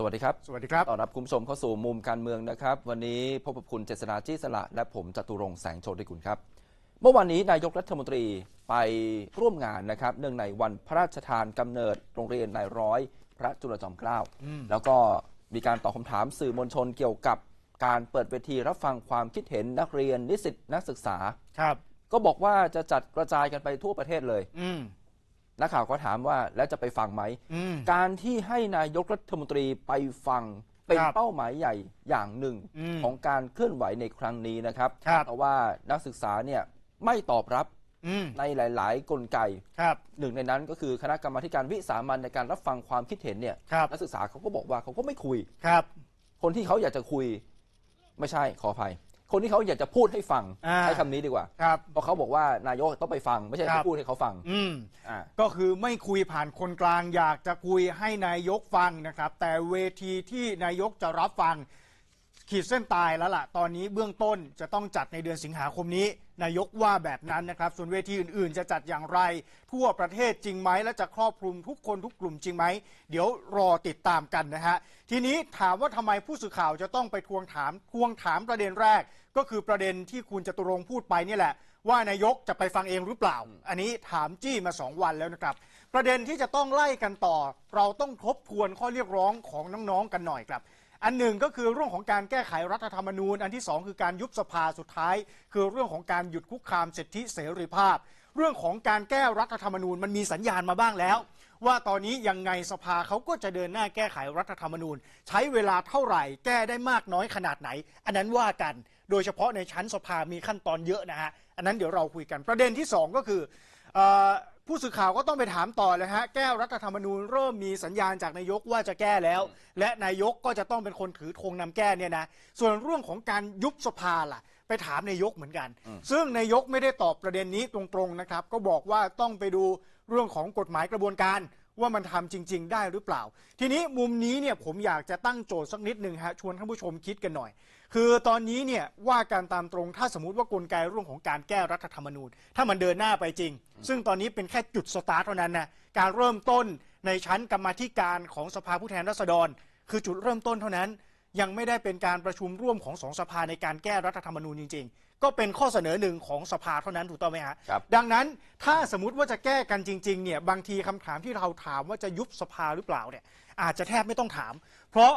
สวัสดีครับ สวัสดีครับ ต้อนรับคุณผู้ชมเข้าสู่มุมการเมืองนะครับ วันนี้พบกับคุณเจษนาจี้สละและผมจตุรงแสงโชติคุณครับ เมื่อวานนี้นายกรัฐมนตรีไปร่วมงานนะครับ เนื่องในวันพระราชทานกำเนิดโรงเรียนนายร้อย พระจุลจอมเกล้า แล้วก็มีการตอบคำถามสื่อมวลชนเกี่ยวกับการเปิดเวทีรับฟังความคิดเห็นนักเรียนนิสิตนักศึกษา ครับ ก็บอกว่าจะจัดกระจายกันไปทั่วประเทศเลยนักข่าวก็ถามว่าแล้วจะไปฟังไหมมการที่ให้นายกรัฐมนตรีไปฟัง เป็นเป้าหมายใหญ่อย่างหนึ่งอของการเคลื่อนไหวในครั้งนี้นะครับรบเพราะว่านักศึกษาเนี่ยไม่ตอบรับในหลายๆกลไกลหนึ่งในนั้นก็คือคณะกรรมาการวิสามันในการรับฟังความคิดเห็นเนี่ยนักศึกษาเขาก็บอกว่าเขาก็ไม่คุยครับ คนที่เขาอยากจะคุยไม่ใช่ขออภัยคนที่เขาอยากจะพูดให้ฟังใช้คำนี้ดีกว่า เพราะเขาบอกว่านายกต้องไปฟังไม่ใช่ค่ไปพูดให้เขาฟังอืมอ่าก็คือไม่คุยผ่านคนกลาง อยากจะคุยให้นายกฟังนะครับ แต่เวทีที่นายกจะรับฟังขีดเส้นตายแล้วล่ะตอนนี้เบื้องต้นจะต้องจัดในเดือนสิงหาคมนี้ นายกว่าแบบนั้นนะครับส่วนเวทีอื่นๆ จะจัดอย่างไรทั่วประเทศจริงไหมและจะครอบคลุมทุกคนทุกกลุ่มจริงไหมเดี๋ยวรอติดตามกันนะฮะทีนี้ถามว่าทำไมผู้สื่อข่าวจะต้องไปทวงถามทวงถามประเด็นแรกก็คือประเด็นที่คุณจตุรงพูดไปนี่แหละว่านายกจะไปฟังเองหรือเปล่า อันนี้ถามจี้มาสองวันแล้วนะครับ ประเด็นที่จะต้องไล่กันต่อ เราต้องทบทวนข้อเรียกร้องของน้องๆกันหน่อยครับ อันหนึ่งก็คือเรื่องของการแก้ไขรัฐธรรมนูญอันที่สองคือการยุบสภาสุดท้าย คือเรื่องของการหยุดคุกคามสิทธิเสรีภาพ เรื่องของการแก้รัฐธรรมนูญมันมีสัญญาณมาบ้างแล้ว ว่าตอนนี้ยังไงสภาเขาก็จะเดินหน้าแก้ไขรัฐธรรมนูญ ใช้เวลาเท่าไหร่ แก้ได้มากน้อยขนาดไหน อันนั้นว่ากันโดยเฉพาะในชั้นสภามีขั้นตอนเยอะนะฮะอันนั้นเดี๋ยวเราคุยกัน ประเด็นที่ 2 ก็คืออผู้สื่อข่าวก็ต้องไปถามต่อเลยฮะแก้รัฐธรรมนูญเริ่มมีสัญญาณจากนายกว่าจะแก้แล้ว และนายกก็จะต้องเป็นคนถือธงนำแก้เนี่ยนะส่วนเรื่องของการยุบสภาล่ะ ไปถามนายกเหมือนกัน ซึ่งนายกไม่ได้ตอบประเด็นนี้ตรงๆนะครับก็บอกว่าต้องไปดูเรื่องของกฎหมายกระบวนการว่ามันทำจริงๆได้หรือเปล่า ทีนี้มุมนี้เนี่ยผมอยากจะตั้งโจทย์สักนิดหนึ่งฮะชวนท่านผู้ชมคิดกันหน่อยคือตอนนี้เนี่ยว่าการตามตรงถ้าสมมติว่ากลไกเรื่องของการแก้รัฐธรรมนูญถ้ามันเดินหน้าไปจริง ซึ่งตอนนี้เป็นแค่จุดสตาร์ทเท่านั้นนะการเริ่มต้นในชั้นกรรมธิการของสภาผู้แทนราษฎร คือจุดเริ่มต้นเท่านั้นยังไม่ได้เป็นการประชุมร่วมของสองสภาในการแก้รัฐธรรมนูญจริง ๆ ก็เป็นข้อเสนอหนึ่งของสภาเท่านั้นถูกต้องไหมฮะครับดังนั้นถ้าสมมติว่าจะแก้กันจริงๆเนี่ยบางทีคำถามที่เราถามว่าจะยุบสภาหรือเปล่าเนี่ยอาจจะแทบไม่ต้องถาม เพราะ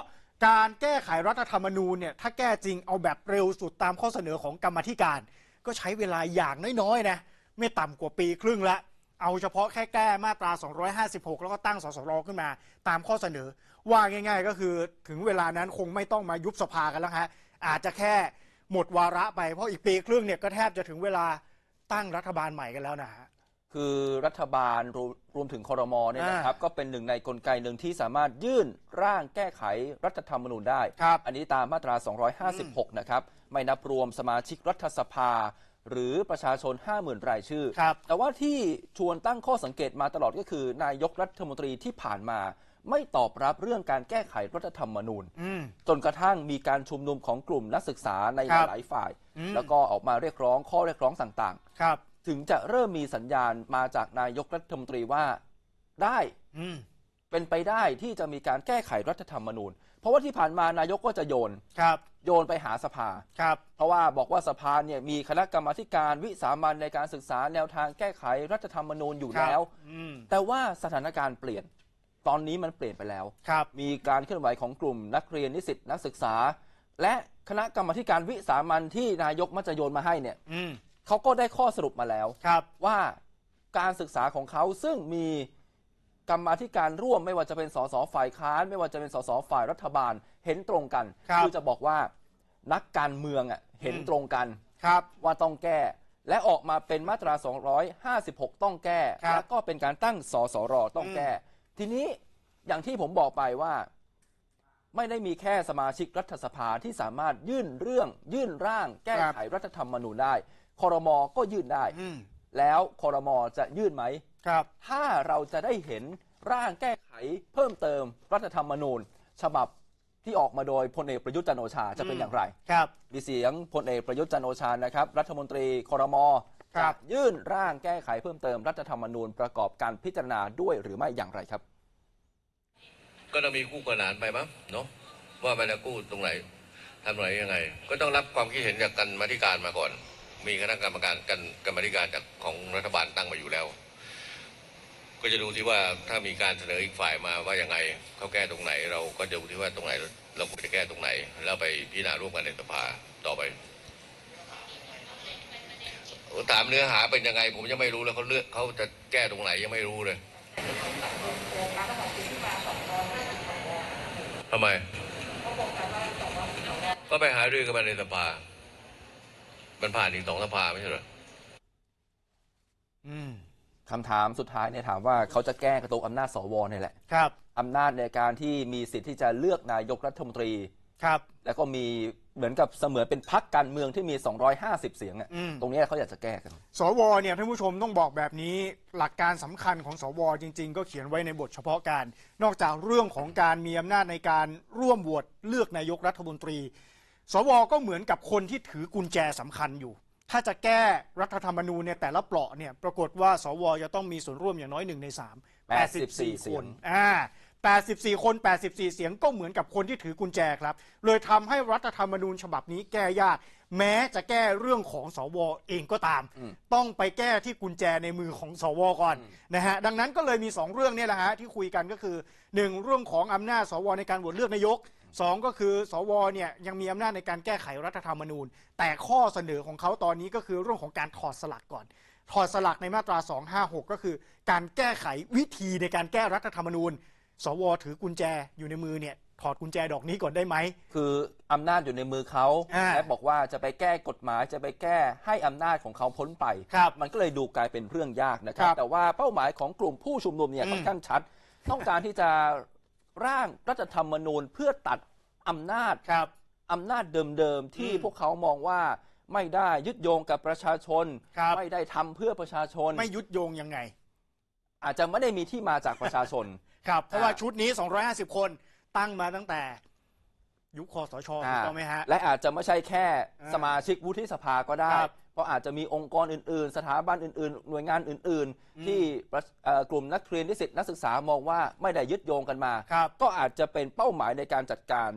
การแก้ไขรัฐธรรมนูญเนี่ยถ้าแก้จริงเอาแบบเร็วสุดตามข้อเสนอของกรรมธิการ ก็ใช้เวลาอย่างน้อยๆนะไม่ต่ำกว่าปีครึ่งละ เอาเฉพาะแค่แก้มาตรา 256 แล้วก็ตั้งสสรขึ้นมา ตามข้อเสนอ ว่าง่ายๆ ก็คือถึงเวลานั้นคงไม่ต้องมายุบสภากันแล้วฮะอาจจะแค่หมดวาระไปเพราะอีกปีครึ่งเนี่ยก็แทบจะถึงเวลาตั้งรัฐบาลใหม่กันแล้วนะฮะคือรัฐบาลรวมรวมถึงคอรมอเนี่ยนะครับ ก็เป็นหนึ่งในกลไกหนึ่งที่สามารถยื่นร่างแก้ไขรัฐธรรมนูญได้ครับอันนี้ตามมาตรา 256 นะครับ ไม่นับรวมสมาชิกรัฐสภา หรือประชาชน 50,000รายชื่อครับแต่ว่าที่ชวนตั้งข้อสังเกตมาตลอดก็คือนายกรัฐมนตรีที่ผ่านมา ไม่ตอบรับเรื่องการแก้ไขรัฐธรรมนูญจนกระทั่งมีการชุมนุมของกลุ่มนักศึกษาในหลายฝ่าย แล้วก็ออกมาเรียกร้องข้อเรียกร้องต่างๆ ครับถึงจะเริ่มมีสัญญาณมาจากนายกรัฐมนตรีว่าได้ อืเป็นไปได้ที่จะมีการแก้ไขรัฐธรรมนูญ เพราะว่าที่ผ่านมานายกก็จะโยนครับ โยนไปหาสภา ครับ เพราะว่าบอกว่าสภาเนี่ยมีคณะกรรมาการวิสามันในการศึกษาแนวทางแก้ไขรัฐธรรมนูญอยู่แล้ว อืแต่ว่าสถานการณ์เปลี่ยนตอนนี้มันเปลี่ยนไปแล้ว ครับ มีการเคลื่อนไหวของกลุ่มนักเรียนนิสิตนักศึกษาและคณะกรรมาการวิสามันที่นายกมักจะโยนมาให้เนี่ย อืเขาก็ได้ข้อสรุปมาแล้ว ครับ ว่าการศึกษาของเขาซึ่งมีกรรมาธิการร่วม ไม่ว่าจะเป็นสสฝ่ายค้าน ไม่ว่าจะเป็นสสฝ่ายรัฐบาลเห็นตรงกันคือจะบอกว่านักการเมืองอ่ะเห็นตรงกันครับ ว่าต้องแก้ และออกมาเป็นมาตรา 256 ต้องแก้ แล้วก็เป็นการตั้งสสรต้องแก้ ทีนี้อย่างที่ผมบอกไปว่า ไม่ได้มีแค่สมาชิกรัฐสภาที่สามารถยื่นเรื่องยื่นร่างแก้ไขรัฐธรรมนูญได้คอรมอก็ยื่นได้แล้วคอรมอจะยื่นไหมครับ ถ้าเราจะได้เห็นร่างแก้ไขเพิ่มเติมรัฐธรรมนูญฉบับที่ออกมาโดยพลเอกประยุทธ์จันโอชาจะเป็นอย่างไรครับ มีเสียงพลเอกประยุทธ์จันโอชานะครับ รัฐมนตรีคอรมอครัจะบยื่นร่างแก้ไขเพิ่มเติมรัฐธรรมนูญประกอบการพิจารณาด้วยหรือไม่อย่างไรครับ ก็ต้องมีคู่ขนานไปมั้งเนาะว่าปแล้วกู้ตรงไหนทำอรไหนยังไง ก็ต้องรับความคิดเห็นจากกันมาธิการมาก่อนมีคณะกรรมการกันกรรมธิการจากของรัฐบาลตั้งมาอยู่แล้ว ก็จะดูที่ว่าถ้ามีการเสนออีกฝ่ายมาว่ายังไงเขาแก้ตรงไหน เราก็จะดูที่ว่าตรงไหนเราควรจะแก้ตรงไหน แล้วไปพิจารณาร่วมกันในสภาต่อไปถามเนื้อหาเป็นยังไง ผมยังไม่รู้แล้วเขาเลือกเขาจะแก้ตรงไหนยังไม่รู้เลยทำไมก็ไปหาด้วยกันในสภามันผ่านถึงสองสภาไม่ใช่เหรออคำถามสุดท้ายเนี่ยถามว่า เขาจะแก้กระตุกอำนาจสวเนี่ยแหละ ครับอำนาจในการที่มีสิทธิ์ที่จะเลือกนายกรัฐมนตรี ครับ แล้วก็มีเหมือนกับเสมือนเป็นพักการเมืองที่มี 250 เสียงอะตรงนี้เขาอยากจะแก้กัน สวเนี่ยท่านผู้ชมต้องบอกแบบนี้หลักการสำคัญของสว จริง ๆ ก็เขียนไว้ในบทเฉพาะการ นอกจากเรื่องของการมีอำนาจในการร่วมโหวตเลือกนายกรัฐมนตรีสวก็เหมือนกับคนที่ถือกุญแจสำคัญอยู่ ถ้าจะแก้รัฐธรรมนูญเนี่ยแต่ละเปราะเนี่ย ปรากฏว่าสวจะต้องมีส่วนร่วมอย่างน้อยหนึ่งในสามแปดสิบสี่คนอ่า84 คน 84 เสียงก็เหมือนกับคนที่ถือกุญแจครับเลยทำให้รัฐธรรมนูญฉบับนี้แก้ยากแม้จะแก้เรื่องของสวเองก็ตาม ต้องไปแก้ที่กุญแจในมือของสวก่อนนะฮะดังนั้นก็เลยมี 2 เรื่องเนี่ยแหละฮะที่คุยกันก็คือ 1 เรื่องของอำนาจสวในการโหวตเลือกนายกสองก็คือ สวเนี่ยยังมีอำนาจในการแก้ไขรัฐธรรมนูญ แต่ข้อเสนอของเขาตอนนี้ก็คือเรื่องของการถอดสลักก่อน ถอดสลักในมาตรา256ก็คือการแก้ไขวิธีในการแก้รัฐธรรมนูญ สวถือกุญแจอยู่ในมือเนี่ยถอดกุญแจดอกนี้ก่อนได้ไหม คืออำนาจอยู่ในมือเขา และบอกว่าจะไปแก้กฎหมาย จะไปแก้ให้อำนาจของเขาพ้นไปครับ มันก็เลยดูกลายเป็นเรื่องยากนะครับรบแต่ว่าเป้าหมายของกลุ่มผู้ชุมนุมเนี่ยค่อนข้างชัด ต้องการที่จะร่างรัฐธรรมนูญเพื่อตัดอำนาจ ครับอำนาจเดิมๆ ที่พวกเขามองว่าไม่ได้ยึดโยงกับประชาชนครับไม่ได้ทำเพื่อประชาชน ไม่ยึดโยงยังไง อาจจะไม่ได้มีที่มาจากประชาชน ครับ เพราะว่าชุดนี้ 250 คนตั้งมาตั้งแต่ ยุคคอสชถูกต้องไหมฮะ และอาจจะไม่ใช่แค่สมาชิกวุฒิสภาก็ได้ เพราะอาจจะมีองค์กรอื่น ๆ สถาบันอื่นๆ หน่วยงานอื่น ๆ ที่กลุ่มนักเรียนนิสิตนักศึกษามองว่าไม่ได้ยึดโยงกันมา ก็อาจจะเป็นเป้าหมายในการจัดการ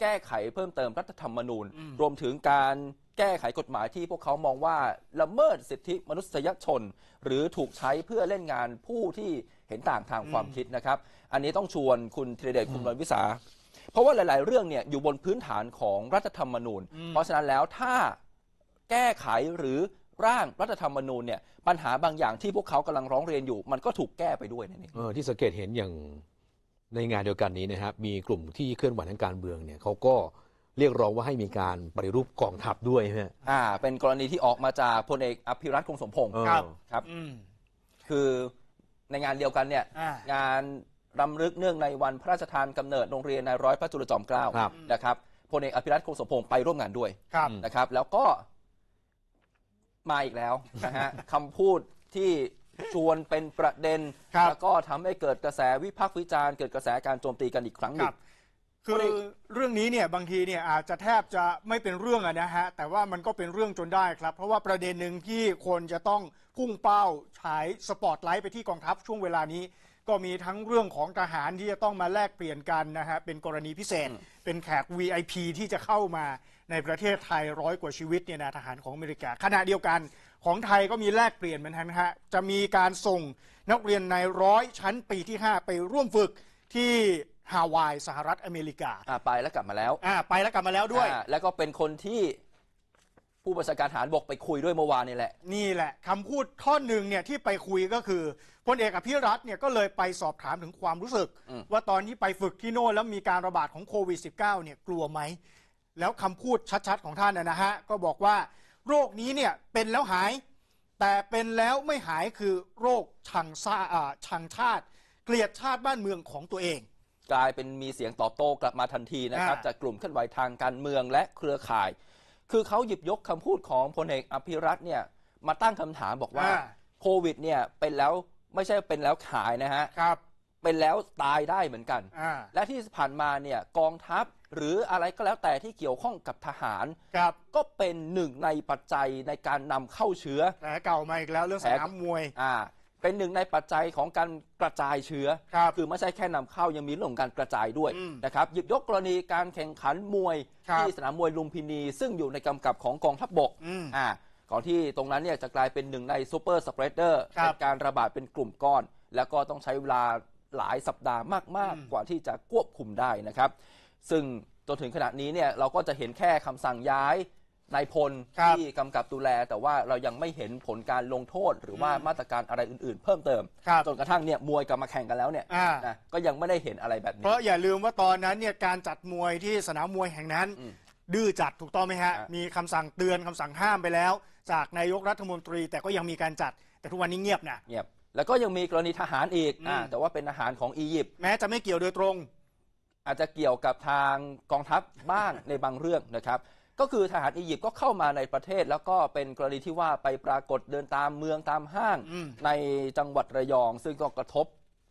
แก้ไขเพิ่มเติมรัฐธรรมนูญ รวมถึงการแก้ไขกฎหมายที่พวกเขามองว่าละเมิดสิทธิมนุษยชน หรือถูกใช้เพื่อเล่นงานผู้ที่เห็นต่างทางความคิดนะครับ อันนี้ต้องชวนคุณธีรเดชคุณวันวิสา เพราะว่าหลาย ๆ เรื่องเนี่ยอยู่บนพื้นฐานของรัฐธรรมนูญ เพราะฉะนั้นแล้วถ้าแก้ไขหรือร่างรัฐธรรมนูญเนี่ย ปัญหาบางอย่างที่พวกเขากำลังร้องเรียนอยู่ มันก็ถูกแก้ไปด้วยน่นเออที่สังเกตเห็นอย่างในงานเดียวกันนี้นะครับมีกลุ่มที่เคลื่อนไหวทางการเมืองเนี่ยเขาก็เรียกร้องว่าให้มีการปฏิรูปกองทัพด้วยฮะอ่า เป็นกรณีที่ออกมาจากพลเอกอภิรัตคงสมพงศ์ครับครับคือในงานเดียวกันเนี่ยงานรำลึกเนื่องในวันพระราชทานกำเนิด โรงเรียนนายร้อยพระจุลจอมเกล้านะครับพลเอกอภิรัตคงสมพงศ์ไปร่วมงานด้วยนะครับ แล้วก็มาอีกแล้วนะฮะคำพูดที่ชวนเป็นประเด็นแล้วก็ทำให้เกิดกระแสวิพากษ์วิจารณ์เกิดกระแสการโจมตีกันอีกครั้งหนึ่รังบคือเรื่องนี้เนี่ยบางทีเนี่ยอาจจะแทบจะไม่เป็นเรื่องอะนะฮะแต่ว่ามันก็เป็นเรื่องจนได้ครับ เพราะว่าประเด็นหนึ่งที่คนจะต้องพุ่งเป้าฉายสปอตไลท์ไปที่กองทัพ ช่วงเวลานี้ก็มีทั้งเรื่องของทหารที่จะต้องมาแลกเปลี่ยนกันนะฮะเป็นกรณีพิเศษเป็นแขก VIP ที่จะเข้ามาในประเทศไทยร้อยกว่าชีวิตเนี่ยนะทหารของอเมริกา ขณะเดียวกัน ของไทยก็มีแลกเปลี่ยนเหมือนกันฮะจะมีการส่งนักเรียนในร้อยชั้นปีที่ 5 ไปร่วมฝึกที่ฮาวายสหรัฐอเมริกาไปแล้วกลับมาแล้วไปแล้วกลับมาแล้วด้วยแล้วก็เป็นคนที่ผู้บัญชาการทหารบกไปคุยด้วยเมื่อวานนี่แหละ นี่แหละคำพูดท่อนหนึ่งเนี่ยที่ไปคุยก็คือพลเอกอภิรัตเนี่ยก็เลยไปสอบถามถึงความรู้สึกว่าตอนนี้ไปฝึกที่โน่นแล้วมีการระบาดของโควิด -19 เนี่ยกลัวไหมแล้วคำพูดชัดๆ ของท่านนะนะฮะก็บอกว่าโรคนี้เนี่ยเป็นแล้วหาย แต่เป็นแล้วไม่หายคือโรคชังซา่าชังชาติ เกลียดชาติบ้านเมืองของตัวเอง กลายเป็นมีเสียงตอบโต้กลับมาทันทีนะครับจากกลุ่มเคลื่อนไหวทางการเมืองและเครือข่ายคือเขาหยิบยกคำพูดของพลเอกอภิรัตน์เนี่ยมาตั้งคำถามบอกว่า โควิดเนี่ยเป็นแล้วไม่ใช่เป็นแล้วขายนะฮะครับ เป็นแล้วตายได้เหมือนกัน และที่ผ่านมาเนี่ยกองทัพหรืออะไรก็แล้วแต่ที่เกี่ยวข้องกับทหารรก็เป็นหนึ่งในปัจจัยในการนำเข้าเชื้อแผลเก่ามาอีกแล้วเรื่องสนามมวยอ่าเป็นหนึ่งในปัจจัยของการกระจายเชื้อคคือไม่ใช่แค่นำเข้ายังมีเรื่องของการกระจายด้วยนะครับหยิบยกกรณีการแข่งขันมวย ที่สนามมวยลุมพินี ซึ่งอยู่ในกำกับของกองทัพบกอ่าก่อนที่ตรงนั้นเนี่ยจะกลายเป็นหนึ่งในซูเปอร์สเปรดเดอร์ในการระบาดเป็นกลุ่มก้อน แล้วก็ต้องใช้เวลาหลายสัปดาห์มาก ๆกมกว่าที่จะควบคุมได้นะครับซึ่งจนถึงขณะนี้เนี่ยเราก็จะเห็นแค่คำสั่งย้ายนายพลที่กำกับดูแลแต่ว่าเรายังไม่เห็นผลการลงโทษหรือว่ามาตรการอะไรอื่นๆ เพิ่มเติม จนกระทั่งเนี่ยมวยกลับมาแข่งกันแล้วเนี่ยก็ยังไม่ได้เห็นอะไรแบบนี้เพราะอย่าลืมว่าตอนนั้นเนี่ยการจัดมวยที่สนามมวยแห่งนั้น ดื้อจัดถูกต้องไหมฮะ มีคำสั่งเตือนคำสั่งห้ามไปแล้ว จากนายกรัฐมนตรีแต่ก็ยังมีการจัดแต่ทุกวันนี้เงียบนะเงียบแล้วก็ยังมีกรณีทหารอีกอแต่ว่าเป็นทหารของอียิปต์แม้จะไม่เกี่ยวโดยตรง อาจจะเกี่ยวกับทางกองทัพบ้างในบางเรื่องนะครับก็คือทหารอียิปต์ก็เข้ามาในประเทศแล้วก็เป็นกรณีที่ว่าไปปรากฏเดินตามเมืองตามห้างในจังหวัดระยองซึ่งก็กระทบ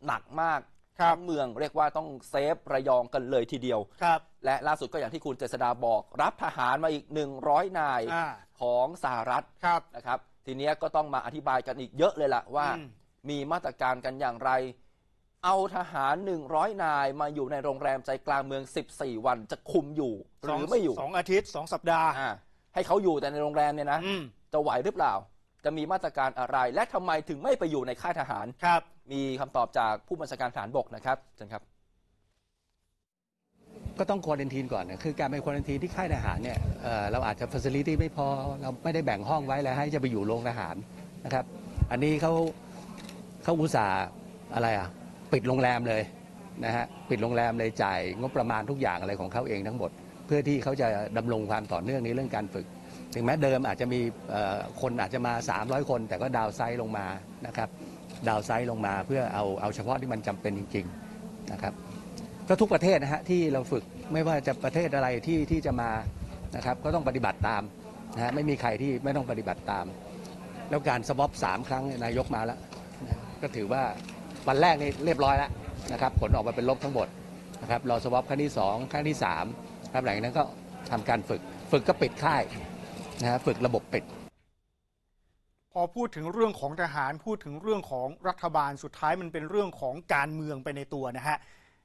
หนักมากทั้งเมือง เรียกว่าต้องเซฟระยองกันเลยทีเดียวครับและล่าสุดก็อย่างที่คุณเจษดาบอกรับทหารมาอีก 100 นายอของสหรัฐนะครับ ทีนี้ก็ต้องมาอธิบายกันอีกเยอะเลยล่ะว่า มีมาตรการกันอย่างไรเอาทหาร 100 นายมาอยู่ในโรงแรมใจกลางเมือง 14 วัน จะคุมอยู่หรือไม่อยู่สองอาทิตย์สองสัปดาห์ ให้เขาอยู่แต่ในโรงแรมเนี่ยนะจะไหวหรือเปล่า จะมีมาตรการอะไรและทำไมถึงไม่ไปอยู่ในค่ายทหารครับ มีคำตอบจากผู้บัญชาการทหารบกนะครับเชิญครับ ก็ต้องควอรันทีนก่อนนะคือการไปควอรันทีนที่ค่ายทหารเนี่ยเเราอาจจะฟ์ซิลิตี้ไม่พอเราไม่ได้แบ่งห้องไว้แล้วให้จะไปอยู่โรงทหารนะครับ อันนี้เขาเขาอุตส่าห์อะไรอ่ะปิดโรงแรมเลยนะฮะปิดโรงแรมเลยจ่ายงบประมาณทุกอย่างอะไรของเขาเองทั้งหมด เพื่อที่เขาจะดำรงความต่อเนื่องในเรื่องการฝึก ถึงแม้เดิมอาจจะมีคนอาจจะมา300คน แต่ก็ดาวไซด์ลงมานะครับ ดาวไซด์ลงมาเพื่อเอาเอาเฉพาะที่มันจำเป็นจริงๆนะครับก็ทุกประเทศนะฮะที่เราฝึกไม่ว่าจะประเทศอะไรที่ที่จะมานะครับก็ต้องปฏิบัติตามนะฮะไม่มีใครที่ไม่ต้องปฏิบัติตาม แล้วการสวอปสามครั้งนายกมาแล้วก็ถือว่าวันแรกนี่เรียบร้อยแล้วนะครับ ผลออกมาเป็นลบทั้งหมดนะครับรอสวอปครั้งที่2ครั้งที่3ครับหลังจากนั้นก็ทำการฝึกฝึกก็ปิดค่ายนะฮะฝึกระบบปิด พอพูดถึงเรื่องของทหารพูดถึงเรื่องของรัฐบาลสุดท้ายมันเป็นเรื่องของการเมืองไปในตัวนะฮะ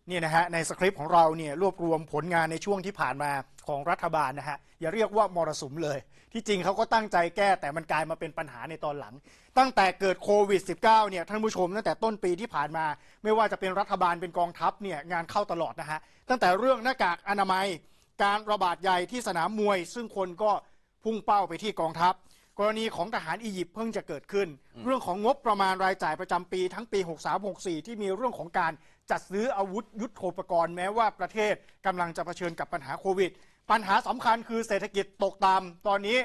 นี่นะฮะในสคริปต์ของเราเนี่ยรวบรวมผลงานในช่วงที่ผ่านมาของรัฐบาลนะฮะอย่าเรียกว่ามรสุมเลย ที่จริงเขาก็ตั้งใจแก้แต่มันกลายมาเป็นปัญหาในตอนหลังตั้งแต่เกิดโควิด -19 เนี่ยท่านผู้ชมตั้งแต่ต้นปีที่ผ่านมา ไม่ว่าจะเป็นรัฐบาลเป็นกองทัพเนี่ยงานเข้าตลอดนะฮะตั้งแต่เรื่องหน้ากากอนามัย การระบาดใหญ่ที่สนามมวย ซึ่งคนก็พุ่งเป้าไปที่กองทัพกรณีของทหารอียิปต์เพิ่งจะเกิดขึ้น เรื่องของงบประมาณรายจ่ายประจำปีทั้งปี 63-64 ที่มีเรื่องของการจัดซื้ออาวุธยุทโธปกรณ์แม้ว่าประเทศกำลังจะเผชิญกับปัญหาโควิด ปัญหาสำคัญคือเศรษฐกิจตกต่ำตอนนี้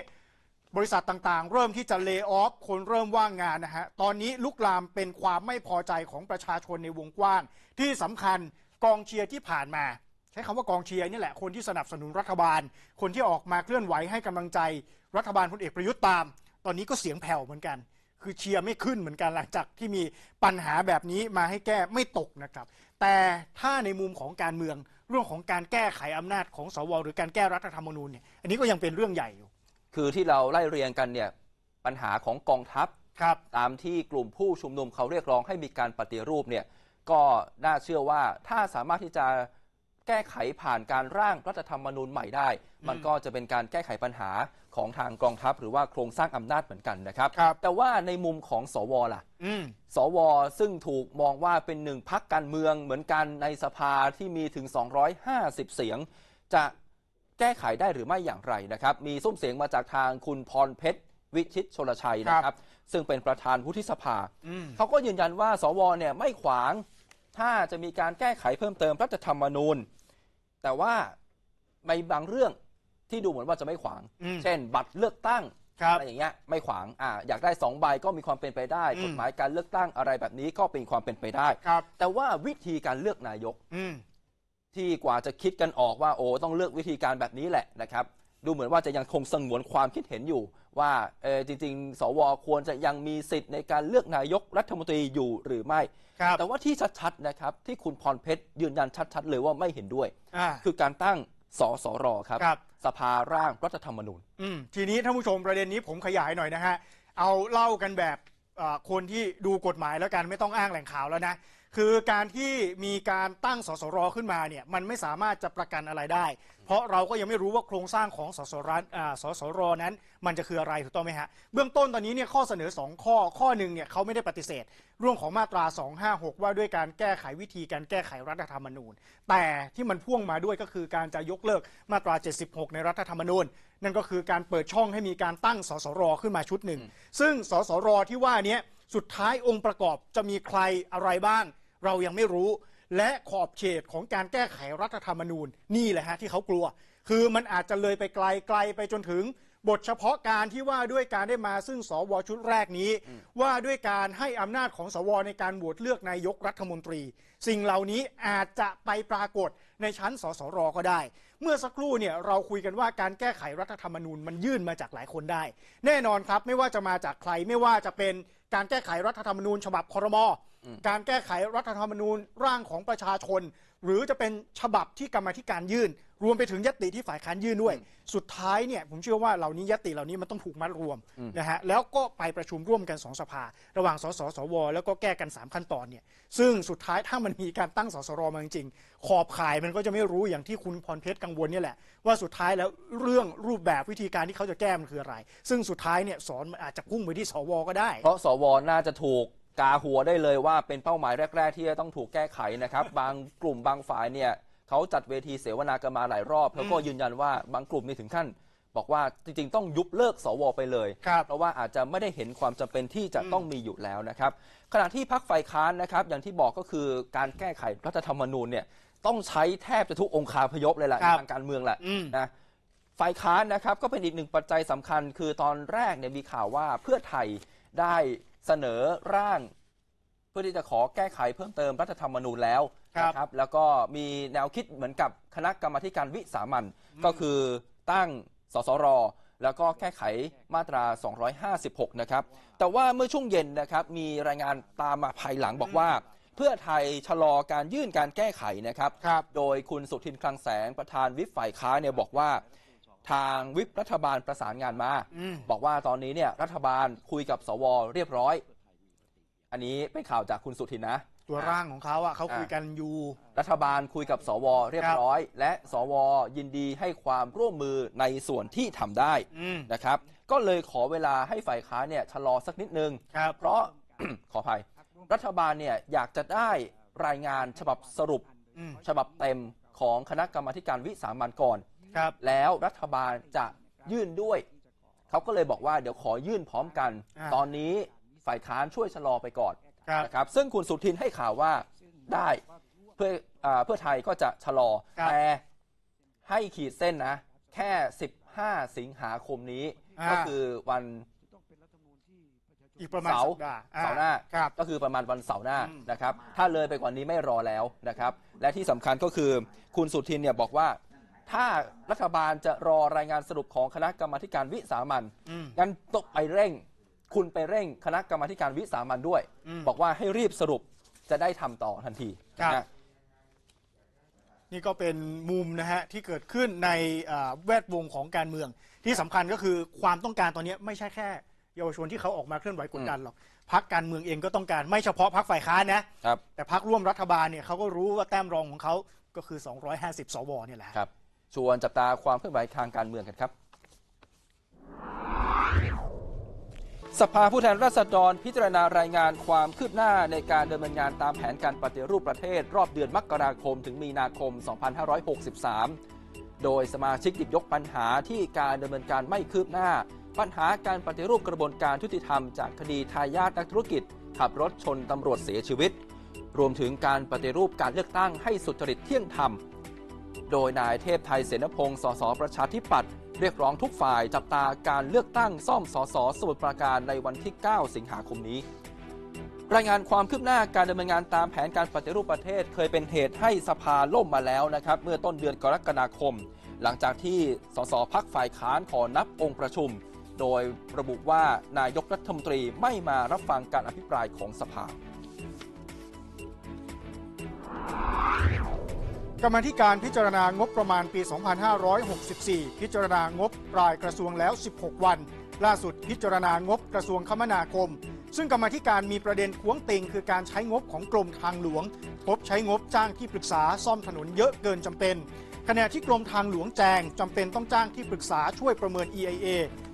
บริษัทต่างๆ เริ่มที่จะเลิกออฟคนเริ่มว่างงานนะฮะตอนนี้ลุกลามเป็นความไม่พอใจของประชาชนในวงกว้าง ที่สำคัญกองเชียร์ที่ผ่านมา ใช้คำว่ากองเชียร์นี่แหละคนที่สนับสนุนรัฐบาล คนที่ออกมาเคลื่อนไหวให้กำลังใจรัฐบาลพลเอกประยุทธ์ตาม ตอนนี้ก็เสียงแผ่วเหมือนกัน คือเชียร์ไม่ขึ้นเหมือนกันหลังจากที่มีปัญหาแบบนี้มาให้แก้ไม่ตกนะครับ แต่ถ้าในมุมของการเมืองเรื่องของการแก้ไขอำนาจของสวหรือการแก้รัฐธรรมนูญเนี่ยอันนี้ก็ยังเป็นเรื่องใหญ่อยู่คือที่เราไล่เรียงกันเนี่ยปัญหาของกองทัพครับ ตามที่กลุ่มผู้ชุมนุมเขาเรียกร้องให้มีการปฏิรูปเนี่ยก็น่าเชื่อว่าถ้าสามารถที่จะแก้ไขผ่านการร่างรัฐธรรมนูญใหม่ได้ มันก็จะเป็นการแก้ไขปัญหาของทางกองทัพหรือว่าโครงสร้างอำนาจเหมือนกันนะครับ แต่ว่าในมุมของสว ล่ะสวซึ่งถูกมองว่าเป็นหนึ่งพักการเมืองเหมือนกันในสภาที่มีถึง 250 เสียง จะแก้ไขได้หรือไม่อย่างไรนะครับ มีส้มเสียงมาจากทางคุณพรเพชรวิชิตชลชัยนะครับ ซึ่งเป็นประธานวุฒิสภา เขาก็ยืนยันว่า สวเนี่ยไม่ขวางถ้าจะมีการแก้ไขเพิ่มเติมรัฐธรรมนูญ แต่ว่าในบางเรื่องที่ดูเหมือนว่าจะไม่ขวางเช่นบัตรเลือกตั้งอะไรอย่างเงี้ยไม่ขวางอ่าอยากได้สองใบก็มีความเป็นไปได้กฎหมายการเลือกตั้งอะไรแบบนี้ก็เป็นความเป็นไปได้ครับแต่ว่าวิธีการเลือกนายก ที่กว่าจะคิดกันออกว่า โอ้ต้องเลือกวิธีการแบบนี้แหละนะครับ ดูเหมือนว่าจะยังคงสงวนความคิดเห็นอยู่ว่าจริงๆ สวควรจะยังมีสิทธิ์ในการเลือกนายกรัฐมนตรีอยู่หรือไม่ แต่ว่าที่ชัดๆนะครับที่คุณพรเพชรยืนยันชัดๆ เลยว่าไม่เห็นด้วย คือการตั้งสสรครับรบสภาร่างรัฐธรรมนูญทีนี้ท่านผู้ชมประเด็นนี้ผมขยายหน่อยนะฮะ เอาเล่ากันแบบคนที่ดูกฎหมายแล้วกันไม่ต้องอ้างแหล่งข่าวแล้วนะคือการที่มีการตั้งสสรขึ้นมาเนี่ยมันไม่สามารถจะประกันอะไรได้ เพราะเราก็ยังไม่รู้ว่าโครงสร้างของสสรสสรนั้นมันจะคืออะไรถูกต้องไหมฮะเบื้องต้นตอนนี้เนี่ยข้อเสนอ 2 ข้อข้อหนึ่งเนี่ยเขาไม่ได้ปฏิเสธเรื่องของมาตรา256 ว่าด้วยการแก้ไขวิธีการแก้ไขรัฐธรรมนูญ แต่ที่มันพ่วงมาด้วยก็คือการจะยกเลิกมาตรา 76 ในรัฐธรรมนูญนั่นก็คือการเปิดช่องให้มีการตั้งสสรขึ้นมาชุดหนึ่งซึ่งสสรที่ว่านี้สุดท้ายองค์ประกอบจะมีใครอะไรบ้าง เรายังไม่รู้ และขอบเขตของการแก้ไขรัฐธรรมนูญนี่แหละฮะที่เขากลัว คือมันอาจจะเลยไปไกลไกลไปจนถึง บทเฉพาะการที่ว่าด้วยการได้มาซึ่งสวชุดแรกนี้ ว่าด้วยการให้อำนาจของสวในการโหวตเลือกนายกรัฐมนตรี สิ่งเหล่านี้อาจจะไปปรากฏในชั้นสสรก็ได้ เมื่อสักครู่เนี่ยเราคุยกันว่าการแก้ไขรัฐธรรมนูญมันยื่นมาจากหลายคนได้ แน่นอนครับไม่ว่าจะมาจากใครไม่ว่าจะเป็นการแก้ไขรัฐธรรมนูญฉบับคอรมอ การแก้ไขรัฐธรรมนูญร่างของประชาชนหรือจะเป็นฉบับที่กรรมธิการยื่นรวมไปถึงยติที่ฝ่ายค้านยื่นด้วย สุดท้ายเนี่ยผมเชื่อว่าเหล่านี้ยติเหล่านี้มันต้องถูกมัดรวมนะฮะแล้วก็ไปประชุมร่วมกันสองสภาระหว่างสสสวแล้วก็แก้กัน 3 ขั้นตอนเนี่ยซึ่งสุดท้ายถ้ามันมีการตั้งสสรมาจริงๆขอบข่ายมันก็จะไม่รู้อย่างที่คุณพรเพชรกังวลนี่แหละว่าสุดท้ายแล้วเรื่องรูปแบบวิธีการที่เขาจะแก้มันคืออะไร ซึ่งสุดท้ายเนี่ยสอนนอาจจะพุ่งไปที่สวก็ได้เพราะสวน่าจะถูกกาหัวได้เลยว่าเป็นเป้าหมายแรกๆที่จะต้องถูกแก้ไขนะครับ บางกลุ่มบางฝ่ายเนี่ยเขาจัดเวทีเสวนากันมาหลายรอบแล้วก็ยืนยันว่าบางกลุ่มนี่ถึงขั้น บอกว่าจริง ๆต้องยุบเลิกสวไปเลยเพราะว่าอาจจะไม่ได้เห็นความจำเป็นที่จะต้องมีอยู่แล้วนะครับขณะที่พักฝ่ายค้านนะครับอย่างที่บอกก็คือการแก้ไขรัฐธรรมนูญเนี่ยต้องใช้แทบจะทุกองคาพยพเลยแหละทางการเมืองแหละนะฝ่ายค้านนะครับก็เป็นอีกหนึ่งปัจจัยสำคัญคือตอนแรกเนี่ยมีข่าวว่าเพื่อไทยได้เสนอร่างเพื่อที่จะขอแก้ไขเพิ่มเติมรัฐธรรมนูญแล้วนะครับแล้วก็มีแนวคิดเหมือนกับคณะกรรมาธิการวิสามันก็คือตั้งสสรแล้วก็แก้ไขมาตรา 256 นะครับ แต่ว่าเมื่อช่วงเย็นนะครับมีรายงานตามมาภายหลังบอกว่า เพื่อไทยชะลอการยื่นการแก้ไขนะครับครับโดยคุณสุทินคลังแสงประธานวิฝ่ายค้าเนี่ยบอกว่าทางวิปรัฐบาลประสานงานมา บอกว่าตอนนี้เนี่ยรัฐบาลคุยกับสวเรียบร้อย อันนี้เป็นข่าวจากคุณสุทินนะ ตัวร่างของเขาอ่ะเขาคุยกันอยู่รัฐบาลคุยกับสว เรียบร้อย และสว ยินดีให้ความร่วมมือในส่วนที่ทำได้นะครับ ก็เลยขอเวลาให้ฝ่ายค้าเนี่ยชะลอสักนิดนึงเพราะขออภัย รัฐบาลเนี่ยอยากจะได้รายงานฉบับสรุปฉบับเต็มของคณะกรรมาการวิสามันก่อนครับแล้วรัฐบาลจะยื่นด้วย เขาก็เลยบอกว่าเดี๋ยวขอยื่นพร้อมกัน ตอนนี้ ฝ่ายค้านช่วยชะลอไปก่อนนะครับ ซึ่งคุณสุทินให้ข่าวว่าได้เพื่ออเพื่อไทยก็จะชะลอ แต่ให้ขีดเส้นนะแค่ 15 สิงหาคมนี้ ก็คือวันอีกประมาณเสาร์หเสาร์หน้าก็คือประมาณวันเสาร์หน้านะครับ ถ้าเลยไปกว่านี้ไม่รอแล้วนะครับ และที่สำคัญก็คือคุณสุทินเนี่ยบอกว่าถ้ารัฐบาลจะรอรายงานสรุปของคณะกรรมาการวิสามันงั้นตกไปเร่งคุณไปเร่งคณะกรรมาการวิสามันด้วยอบอกว่าให้รีบสรุปจะได้ทำต่อทันทีครับนี่ก็เป็นมุมนะฮะที่เกิดขึ้นในแวดวงของการเมือง ที่สำคัญก็คือความต้องการตอนนี้ไม่ใช่แค่ เยาวชนที่เขาออกมาเคลื่อนไหวกดดันหรอกพักการเมืองเองก็ต้องการไม่เฉพาะพักฝ่ายค้านนะแต่พักร่วมรัฐบาลเนี่ยเขาก็รู้ว่าแต้มรองของเขาก็คือ250สวเนี่ยแหละชวนจับตาความเคลื่อนไหวทางการเมืองกันครับ สภาผู้แทนราษฎรพิจารณารายงานความคืบหน้าในการดำเนินงานตามแผนการปฏิรูปประเทศ รอบเดือนมกราคมถึงมีนาคม 2563 โดยสมาชิกหยิบยกปัญหาที่การดำเนินการไม่คืบหน้า ปัญหาการปฏิรูปกระบวนการยุติธรรมจากคดีทายาทนักธุรกิจขับรถชนตำรวจเสียชีวิต รวมถึงการปฏิรูปการเลือกตั้งให้สุจริตเที่ยงธรรมโดย นายเทพไทย เสนพงศ์สส ประชาธิปัตย์เรียกร้องทุกฝ่ายจับตาการเลือกตั้งซ่อมสสสมุทรปราการในวันที่ 9 สิงหาคมนี้ รายงานความคืบหน้าการดำเนินงานตามแผนการปฏิรูปประเทศ เคยเป็นเหตุให้สภาล่มมาแล้วนะครับเมื่อต้นเดือนกรกฎาคม หลังจากที่สสพักฝ่ายค้านขอนับองค์ประชุม โดยระบุว่านายกรัฐมนตรีไม่มารับฟังการอภิปรายของสภากรรมธิการพิจารณางบประมาณปี 2564 พิจารณางบรายกระทรวงแล้ว 16 วัน ล่าสุดพิจารณางบกระทรวงคมนาคม ซึ่งกรรมธิการมีประเด็นขวงติงคือการใช้งบของกรมทางหลวง พบใช้งบจ้างที่ปรึกษาซ่อมถนนเยอะเกินจำเป็น ขณะที่กรมทางหลวงแจงจำเป็นต้องจ้างที่ปรึกษาช่วยประเมิน EIA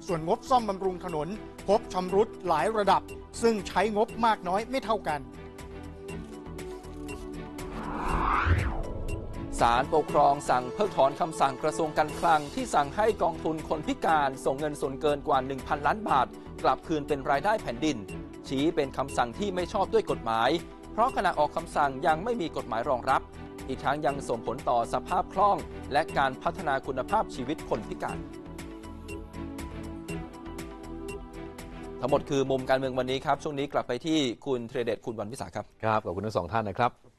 ส่วนงบซ่อมบำรุงถนน พบชำรุดหลายระดับ ซึ่งใช้งบมากน้อยไม่เท่ากันศาลปกครองสั่งเพิกถอนคำสั่งกระทรวงการคลัง ที่สั่งให้กองทุนคนพิการ ส่งเงินส่วนเกินกว่า 1,000 ล้านบาท กลับคืนเป็นรายได้แผ่นดินชี้เป็นคำสั่งที่ไม่ชอบด้วยกฎหมาย เพราะขณะออกคำสั่งยังไม่มีกฎหมายรองรับ อีกทั้งยังส่งผลต่อสภาพคล่อง และการพัฒนาคุณภาพชีวิตคนพิการทั้งหมดคือมุมการเมืองวันนี้ครับ ช่วงนี้กลับไปที่คุณเทรเดตคุณวันวิสาครับครับขอบคุณทั้งสองท่านนะครับ